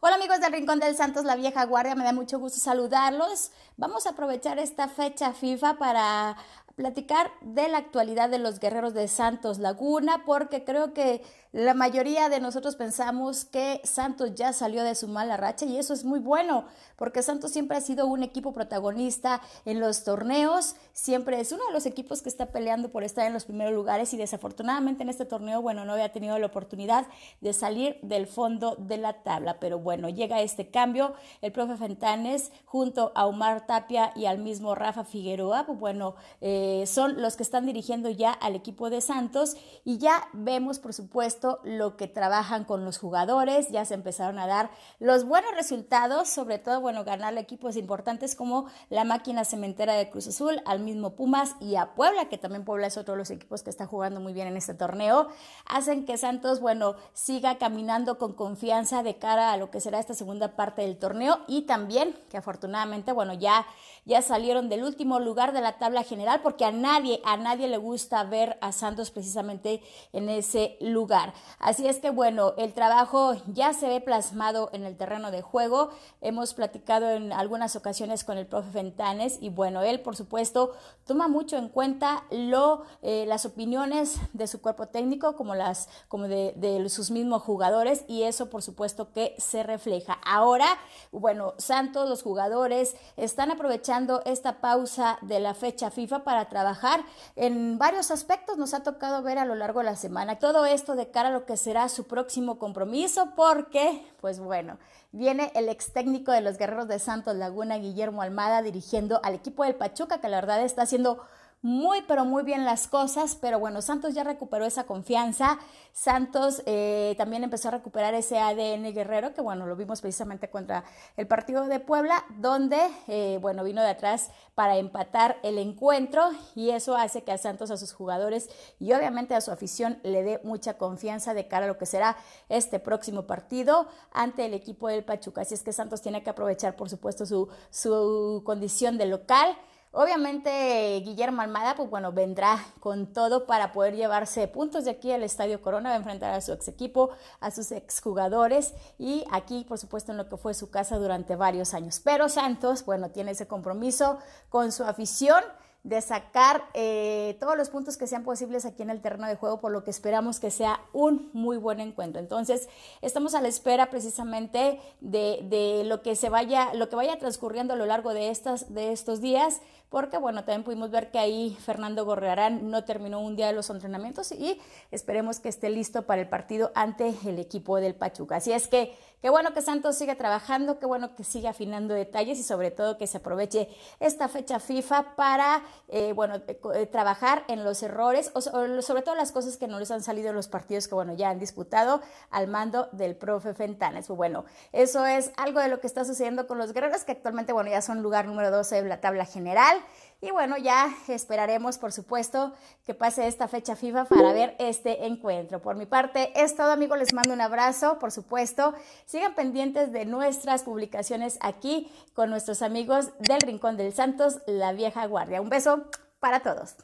Hola amigos del Rincón del Santos, la vieja guardia, me da mucho gusto saludarlos. Vamos a aprovechar esta fecha FIFA para platicar de la actualidad de los guerreros de Santos Laguna, porque creo que la mayoría de nosotros pensamos que Santos ya salió de su mala racha y eso es muy bueno, porque Santos siempre ha sido un equipo protagonista en los torneos, siempre es uno de los equipos que está peleando por estar en los primeros lugares y desafortunadamente en este torneo, bueno, no había tenido la oportunidad de salir del fondo de la tabla, pero bueno, llega este cambio, el profe Fentanes junto a Omar Tapia y al mismo Rafa Figueroa, pues bueno, eh, eh, son los que están dirigiendo ya al equipo de Santos y ya vemos, por supuesto, lo que trabajan con los jugadores, ya se empezaron a dar los buenos resultados, sobre todo, bueno, ganarle equipos importantes como la máquina cementera de Cruz Azul, al mismo Pumas y a Puebla, que también Puebla es otro de los equipos que está jugando muy bien en este torneo, hacen que Santos, bueno, siga caminando con confianza de cara a lo que será esta segunda parte del torneo y también que afortunadamente, bueno, ya, ya salieron del último lugar de la tabla general porque que a nadie, a nadie le gusta ver a Santos precisamente en ese lugar. Así es que bueno, el trabajo ya se ve plasmado en el terreno de juego. Hemos platicado en algunas ocasiones con el profe Fentanes y bueno, él por supuesto toma mucho en cuenta lo, eh, las opiniones de su cuerpo técnico como las como de, de sus mismos jugadores y eso por supuesto que se refleja. Ahora, bueno, Santos, los jugadores están aprovechando esta pausa de la fecha FIFA para trabajar en varios aspectos. Nos ha tocado ver a lo largo de la semana todo esto de cara a lo que será su próximo compromiso, porque, pues bueno, viene el ex técnico de los Guerreros de Santos Laguna, Guillermo Almada, dirigiendo al equipo del Pachuca, que la verdad está haciendo muy, pero muy bien las cosas, pero bueno, Santos ya recuperó esa confianza, Santos eh, también empezó a recuperar ese ADN guerrero, que bueno, lo vimos precisamente contra el partido de Puebla, donde, eh, bueno, vino de atrás para empatar el encuentro y eso hace que a Santos, a sus jugadores y obviamente a su afición le dé mucha confianza de cara a lo que será este próximo partido ante el equipo del Pachuca. Así es que Santos tiene que aprovechar, por supuesto, su, su condición de local Obviamente Guillermo Almada, pues bueno, vendrá con todo para poder llevarse puntos de aquí al Estadio Corona, va a enfrentar a su ex equipo, a sus ex jugadores, y aquí, por supuesto, en lo que fue su casa durante varios años. Pero Santos, bueno, tiene ese compromiso con su afición de sacar eh, todos los puntos que sean posibles aquí en el terreno de juego, por lo que esperamos que sea un muy buen encuentro. Entonces, estamos a la espera precisamente de, de lo que se vaya, lo que vaya transcurriendo a lo largo de estas, de estos días porque bueno, también pudimos ver que ahí Fernando Gorrearán no terminó un día de los entrenamientos y esperemos que esté listo para el partido ante el equipo del Pachuca. Así es que qué bueno que Santos siga trabajando, qué bueno que siga afinando detalles y sobre todo que se aproveche esta fecha FIFA para, eh, bueno, eh, eh, trabajar en los errores o sobre todo las cosas que no les han salido en los partidos que, bueno, ya han disputado al mando del profe Fentanes. Pues bueno, eso es algo de lo que está sucediendo con los guerreros que actualmente, bueno, ya son lugar número 12 de la tabla general. Y bueno, ya esperaremos, por supuesto, que pase esta fecha FIFA para ver este encuentro. Por mi parte, es todo, amigos. Les mando un abrazo, por supuesto. Sigan pendientes de nuestras publicaciones aquí con nuestros amigos del Rincón del Santos, la vieja guardia. Un beso para todos.